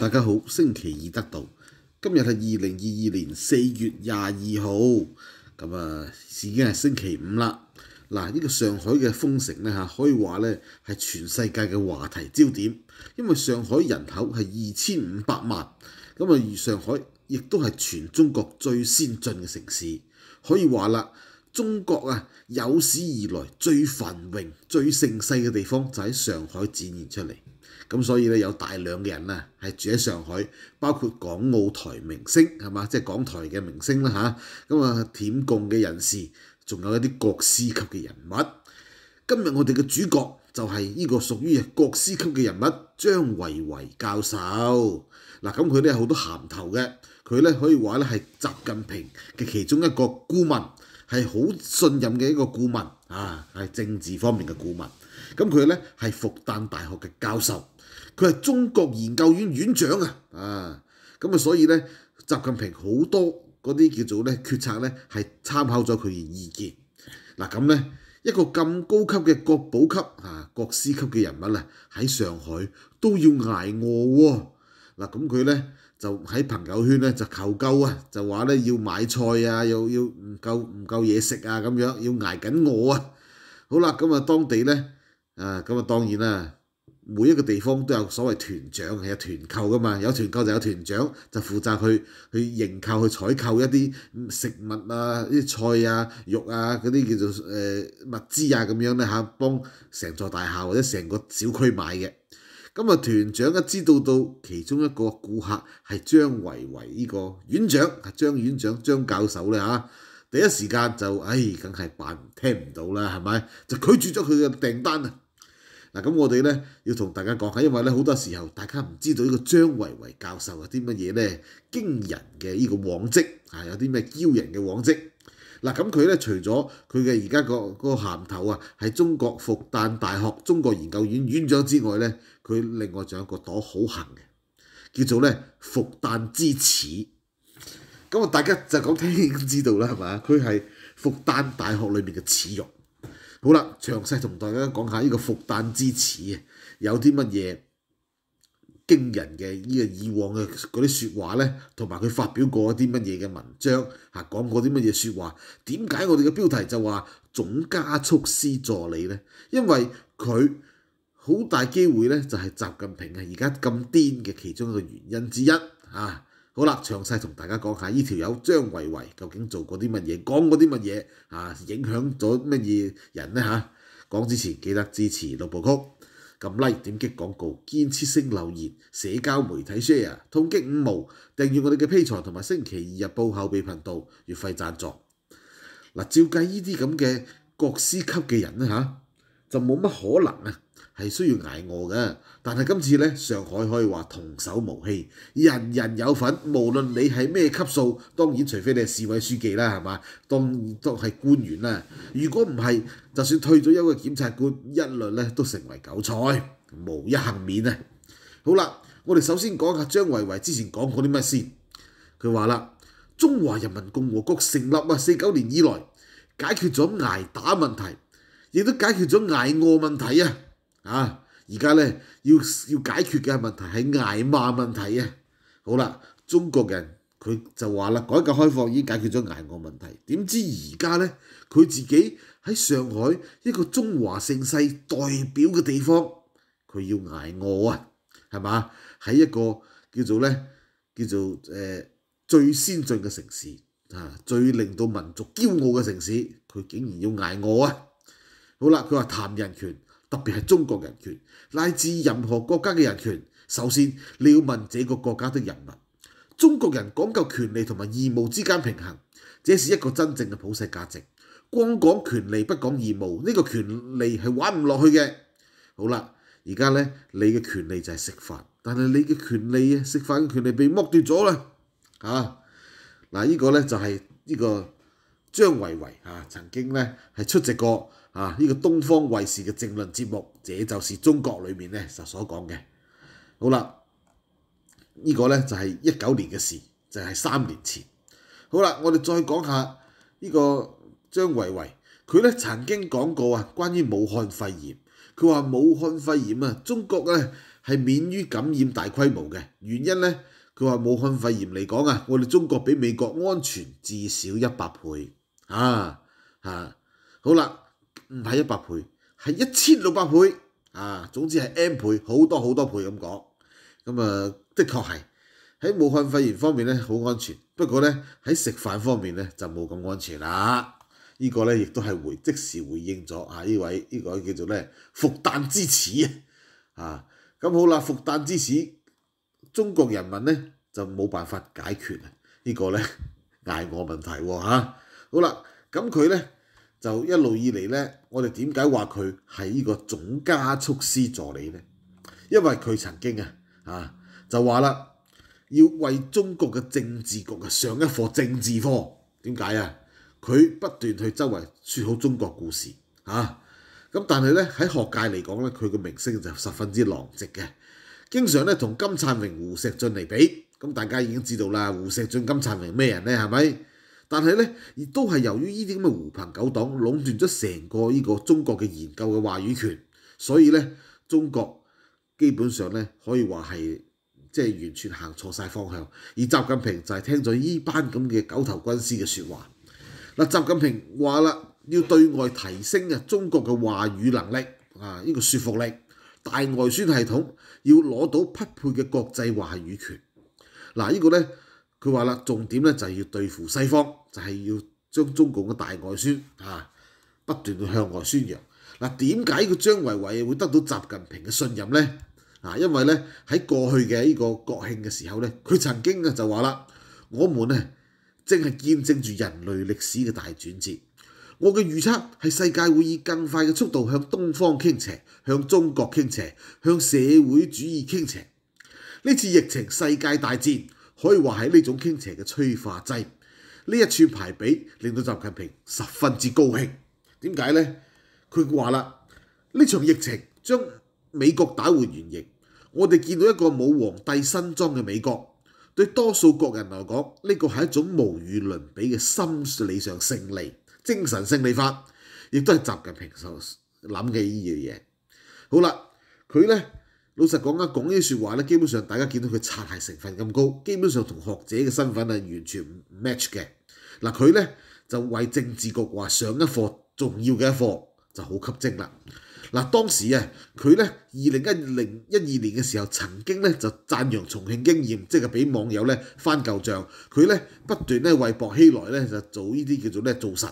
大家好，星期二得到，今日系二零二二年四月廿二號，咁啊，已經係星期五啦。嗱，呢個上海嘅封城咧吓，可以話咧係全世界嘅話題焦點，因為上海人口係二千五百萬，咁啊，上海亦都係全中國最先進嘅城市，可以話啦，中國啊有史以來最繁榮、最盛世嘅地方就喺上海展現出嚟。咁所以咧有大量嘅人啊，係住喺上海，包括港澳台明星係嘛，即係港台嘅明星啦嚇。咁啊，舔共嘅人士，仲有一啲國師級嘅人物。今日我哋嘅主角就係呢個屬於國師級嘅人物張維維教授。嗱，咁佢咧好多鹹頭嘅，佢咧可以話咧係習近平嘅其中一個顧問，係好信任嘅一個顧問啊，係政治方面嘅顧問。咁佢咧係復旦大學嘅教授。佢係中國研究院院長啊！啊咁啊，所以咧，習近平好多嗰啲叫做咧決策咧，係參考咗佢嘅意見。嗱咁咧，一個咁高級嘅國寶級啊，國師級嘅人物啊，喺上海都要挨餓喎。嗱咁佢咧就喺朋友圈咧就求救啊，就話咧要買菜啊，又要唔夠唔夠嘢食啊，咁樣要挨緊餓啊。好啦，咁啊當地咧啊咁啊當然啦。每一個地方都有所謂團長，係有團購噶嘛？有團購就有團長，就負責去去營購、去採購一啲食物啊、啲菜啊、肉啊嗰啲叫做誒物資啊咁樣咧嚇，幫成座大廈或者成個小區買嘅。咁啊，團長一知道到其中一個顧客係張維維呢個院長，張院長、張教授咧嚇，第一時間就唉，梗係辦聽唔到啦，係咪？就拒絕咗佢嘅訂單啊！嗱，咁我哋咧要同大家講下，因為咧好多時候大家唔知道呢個張維維教授有啲乜嘢咧驚人嘅呢個往績，啊，有啲咩驕人嘅往績。嗱，咁佢咧除咗佢嘅而家個個鹹頭啊係中國復旦大學中國研究院院長之外咧，佢另外仲有一個朵好行嘅，叫做咧復旦之齒。咁啊，大家就講聽已經知道啦，係嘛？佢係復旦大學裏面嘅恥辱。好啦，詳細同大家講下呢個復旦之詞有啲乜嘢驚人嘅呢個以往嘅嗰啲説話咧，同埋佢發表過一啲乜嘢嘅文章嚇，講過啲乜嘢説話？點解我哋嘅標題就話總加速師助理咧？因為佢好大機會咧，就係習近平係而家咁癲嘅其中一個原因之一嚇。好啦，詳細同大家講下呢條友張維維究竟做過啲乜嘢，講過啲乜嘢，啊影響咗乜嘢人咧嚇？講之前記得支持六部曲，撳 Like 點擊廣告，建設性留言，社交媒體 share，痛擊五毛，訂閱我哋嘅 P 台同埋星期二日報後備頻道月費贊助。嗱，照計呢啲咁嘅國師級嘅人咧嚇。就冇乜可能啊，係需要挨餓嘅。但係今次咧，上海可以話同手無欺，人人有份。無論你係咩級數，當然除非你係市委書記啦，係嘛？當然當係官員啦。如果唔係，就算退咗休嘅檢察官，一律咧都成為韭菜，無一幸免啊！好啦，我哋首先講下張維維之前講過啲乜先。佢話啦，中華人民共和國成立啊四九年以來，解決咗挨打問題。亦都解決咗挨餓問題啊！啊，而家咧要要解決嘅問題係挨罵問題啊！好啦，中國人佢就話啦，改革開放已經解決咗挨餓問題，點知而家咧佢自己喺上海一個中華盛世代表嘅地方，佢要挨餓啊，係嘛？喺一個叫做咧叫做誒最先進嘅城市啊，最令到民族驕傲嘅城市，佢竟然要挨餓啊！好啦，佢話談人權，特別係中國人權，乃至任何國家嘅人權。首先你要問這個國家的人民。中國人講究權利同埋義務之間平衡，這是一個真正嘅普世價值。光講權利不講義務，呢個權利係玩唔落去嘅。好啦，而家咧，你嘅權利就係食飯，但係你嘅權利啊，食飯嘅權利被剝奪咗啦。嚇，嗱呢個咧就係呢個張維維啊，曾經咧係出席過。啊！呢個東方衛視嘅政論節目，這就是中國裏面咧就所講嘅好啦。呢個咧就係一九年嘅事，就係三年前。好啦，我哋再講下呢個張維維，佢咧曾經講過啊，關於武漢肺炎，佢話武漢肺炎啊，中國咧係免於感染大規模嘅原因咧，佢話武漢肺炎嚟講啊，我哋中國比美國安全至少一百倍啊啊！好啦。唔係一百倍，係一千六百倍啊！總之係 n 倍，好多好多倍咁講。咁啊，的確係喺武漢肺炎方面咧，好安全。不過咧，喺食飯方面咧就冇咁安全啦。依個咧亦都係回即時回應咗啊！依位依個叫做咧復旦之恥啊！咁好啦，復旦之恥，中國人民咧就冇辦法解決啊！呢個咧捱 我問題喎啊、好啦，咁佢咧。就一路以嚟咧，我哋點解話佢係呢個總加速師助理咧？因為佢曾經啊，啊就話啦，要為中國嘅政治局啊上一課政治課。點解啊？佢不斷去周圍説好中國故事，嚇咁。但係咧喺學界嚟講咧，佢嘅名聲就十分之狼藉嘅。經常咧同金燦榮、胡石俊嚟比。咁大家已經知道啦，胡石俊、金燦榮咩人咧？係咪？但係咧，亦都係由於呢啲咁嘅狐朋狗黨壟斷咗成個呢個中國嘅研究嘅話語權，所以咧中國基本上咧可以話係即係完全行錯曬方向。而習近平就係聽咗呢班咁嘅狗頭軍師嘅説話。嗱，習近平話啦，要對外提升啊中國嘅話語能力啊，呢個說服力，大外宣系統要攞到匹配嘅國際話語權。嗱，呢個咧。佢話啦，重點咧就係要對付西方，就係要將中共嘅大外宣啊，不斷向外宣揚。嗱，點解佢張維維會得到習近平嘅信任咧？啊，因為咧喺過去嘅呢個國慶嘅時候咧，佢曾經啊就話啦，我們咧正係見證住人類歷史嘅大轉折。我嘅預測係世界會以更快嘅速度向東方傾斜，向中國傾斜，向社會主義傾斜。呢次疫情，世界大戰。可以話係呢種傾斜嘅催化劑，呢一串排比令到習近平十分之高興。點解呢？佢話啦，呢場疫情將美國打回原形，我哋見到一個冇皇帝新裝嘅美國，對多數國人嚟講，呢個係一種無與倫比嘅心理上勝利、精神勝利法，亦都係習近平所諗嘅呢樣嘢。好啦，佢咧。老实讲啊，讲呢啲说话咧，基本上大家见到佢擦鞋成分咁高，基本上同學者嘅身份啊，完全唔 match 嘅。嗱，佢咧就為政治局話上一課重要嘅一課，就好吸睛啦。嗱，當時啊，佢咧二零一零一二年嘅時候，曾經咧就讚揚重慶經驗，即係俾網友咧翻舊帳。佢咧不斷咧為薄熙來咧就做呢啲叫做咧造神。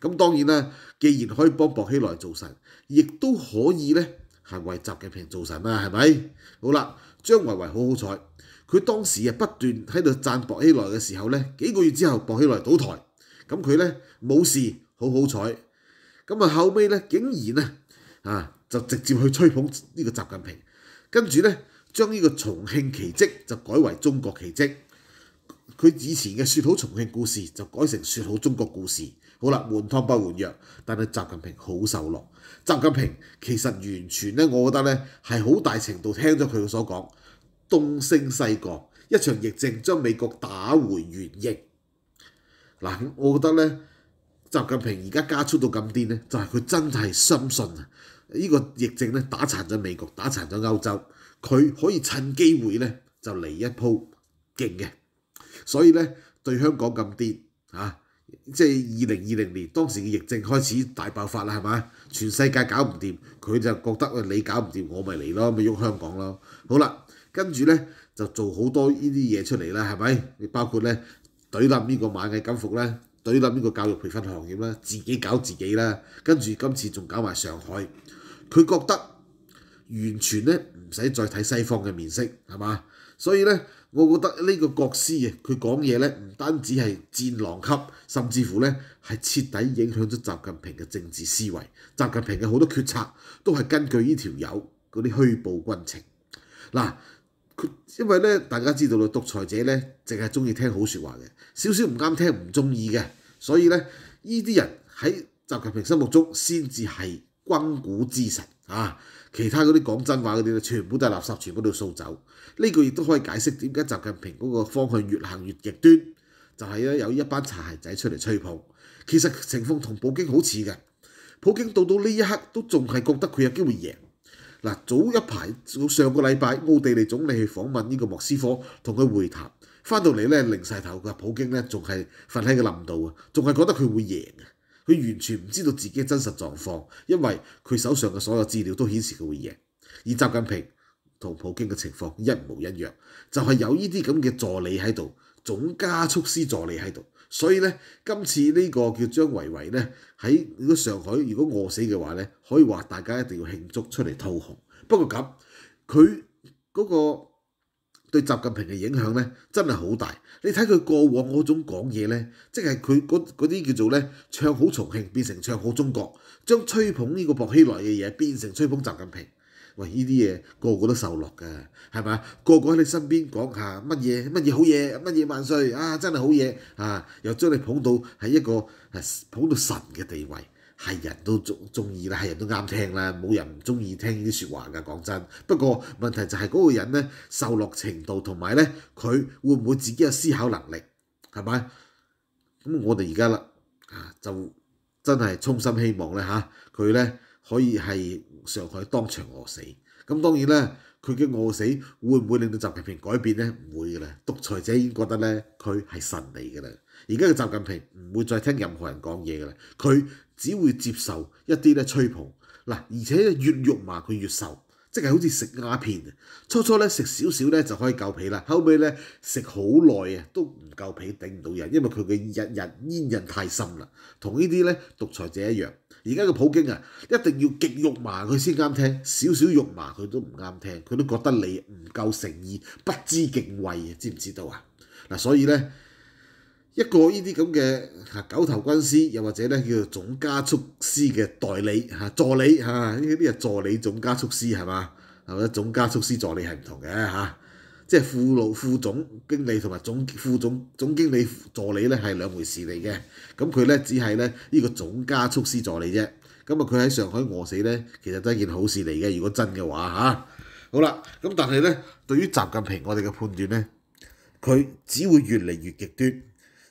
咁當然啦，既然可以幫薄熙來造神，亦都可以咧。係為習近平做神啦，係咪？好啦，張維維好好彩，佢當時啊不斷喺度讚薄起來嘅時候咧，幾個月之後薄起來倒台，咁佢咧冇事好好彩，咁啊後屘咧竟然啊啊就直接去吹捧呢個習近平，跟住咧將呢個重慶奇蹟就改為中國奇蹟，佢以前嘅説好重慶故事就改成説好中國故事。好啦，換湯不換藥，但係習近平好受落。習近平其實完全咧，我覺得咧係好大程度聽咗佢嘅所講。東升西降，一場疫症將美國打回原形。嗱，我覺得咧，習近平而家加速到咁癲咧，就係佢真係深信啊！依個疫症咧打殘咗美國，打殘咗歐洲，佢可以趁機會咧就嚟一鋪勁嘅。所以咧，對香港咁癲嚇。即係二零二零年當時嘅疫症開始大爆發啦，係嘛？全世界搞唔掂，佢就覺得你搞唔掂我咪嚟咯，咪喐香港咯。好啦，跟住咧就做好多呢啲嘢出嚟啦，係咪？包括咧，懟冧呢個螞蟻金服啦，懟冧呢個教育培訓行業啦，自己搞自己啦。跟住今次仲搞埋上海，佢覺得完全咧唔使再睇西方嘅面色，係嘛？所以咧。我覺得呢個國師啊，佢講嘢咧唔單止係戰狼級，甚至乎咧係徹底影響咗習近平嘅政治思維。習近平嘅好多決策都係根據呢條友嗰啲虛報軍情。嗱，因為咧大家知道啦，獨裁者咧淨係中意聽好説話嘅，少少唔啱聽唔中意嘅，所以咧呢啲人喺習近平心目中先至係軍鼓之神。啊！其他嗰啲講真話嗰啲咧，全部都係垃圾全部都掃走。呢個亦都可以解釋點解習近平嗰個方向越行越極端，就係咧有一班茶鞋仔出嚟吹捧。其實情況同普京好似嘅，普京到到呢一刻都仲係覺得佢有機會贏。嗱，早一排上個禮拜，奧地利總理去訪問呢個莫斯科，同佢會談，翻到嚟咧，零曬頭，佢話普京咧仲係瞓喺個林度啊，仲係覺得佢會贏佢完全唔知道自己嘅真實狀況，因為佢手上嘅所有資料都顯示佢會贏，而習近平同普京嘅情況一模一樣，就係有呢啲咁嘅助理喺度，總加速師助理喺度，所以呢，今次呢個叫張維維呢，喺如果上海如果餓死嘅話呢，可以話大家一定要慶祝出嚟套紅。不過咁佢嗰個。对习近平嘅影响咧，真系好大。你睇佢过往嗰种讲嘢咧，即系佢嗰嗰啲叫做咧唱好重庆变成唱好中国，将吹捧呢个薄熙来嘅嘢变成吹捧习近平。喂，呢啲嘢个个都受落噶，系咪？个个喺你身边讲下乜嘢乜嘢好嘢，乜嘢万岁啊！真系好嘢啊！又将你捧到係一个捧到神嘅地位。係人都中中意啦，係人都啱聽啦，冇人唔中意聽呢啲説話㗎。講真，不過問題就係嗰個人咧受落程度同埋咧，佢會唔會自己有思考能力係咪？咁我哋而家啦啊，就真係衷心希望咧嚇佢咧可以係上海當場餓死。咁當然咧，佢嘅餓死會唔會令到習近平改變咧？唔會㗎啦，獨裁者已經覺得咧佢係神嚟㗎啦。而家嘅習近平唔會再聽任何人講嘢㗎啦，佢。只會接受一啲咧吹捧，嗱而且越肉麻佢越瘦，即係好似食鴉片，初初咧食少少咧就可以夠皮啦，後尾咧食好耐啊都唔夠皮，頂唔到人，因為佢嘅日日煙韌太深啦，同呢啲咧獨裁者一樣。而家個普京啊，一定要極肉麻佢先啱聽，少少肉麻佢都唔啱聽，佢都覺得你唔夠誠意，不知敬畏啊，知唔知道啊？嗱所以咧。一個呢啲咁嘅九頭軍師，又或者咧叫做總加速師嘅代理嚇助理嚇呢啲係助理總加速師係嘛係咪？總加速師助理係唔同嘅嚇，即係副老副總經理同埋總副總總經理助理咧係兩回事嚟嘅。咁佢咧只係咧呢個總加速師助理啫。咁啊佢喺上海餓死咧，其實都係件好事嚟嘅。如果真嘅話嚇，好啦。咁但係咧，對於習近平我哋嘅判斷咧，佢只會越嚟越極端。